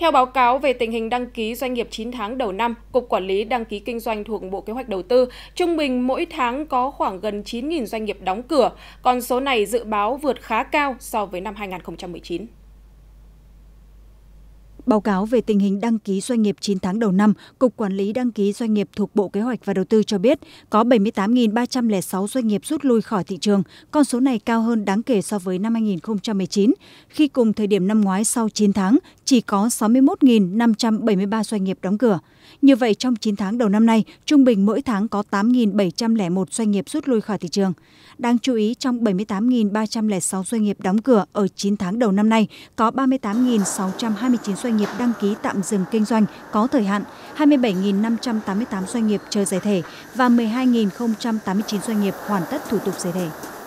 Theo báo cáo về tình hình đăng ký doanh nghiệp 9 tháng đầu năm, Cục Quản lý Đăng ký Kinh doanh thuộc Bộ Kế hoạch Đầu tư, trung bình mỗi tháng có khoảng gần 9.000 doanh nghiệp đóng cửa, còn số này dự báo vượt khá cao so với năm 2019 báo cáo về tình hình đăng ký doanh nghiệp 9 tháng đầu năm, Cục Quản lý Đăng ký Doanh nghiệp thuộc Bộ Kế hoạch và Đầu tư cho biết có 78.306 doanh nghiệp rút lui khỏi thị trường. Con số này cao hơn đáng kể so với năm 2019, khi cùng thời điểm năm ngoái sau 9 tháng chỉ có 61.573 doanh nghiệp đóng cửa. Như vậy, trong 9 tháng đầu năm nay, trung bình mỗi tháng có 8.701 doanh nghiệp rút lui khỏi thị trường. Đáng chú ý, trong 78.306 doanh nghiệp đóng cửa ở 9 tháng đầu năm nay, có 38.629 doanh nghiệp nghiệp đăng ký tạm dừng kinh doanh có thời hạn, 27.588 doanh nghiệp chờ giải thể và 12.089 doanh nghiệp hoàn tất thủ tục giải thể.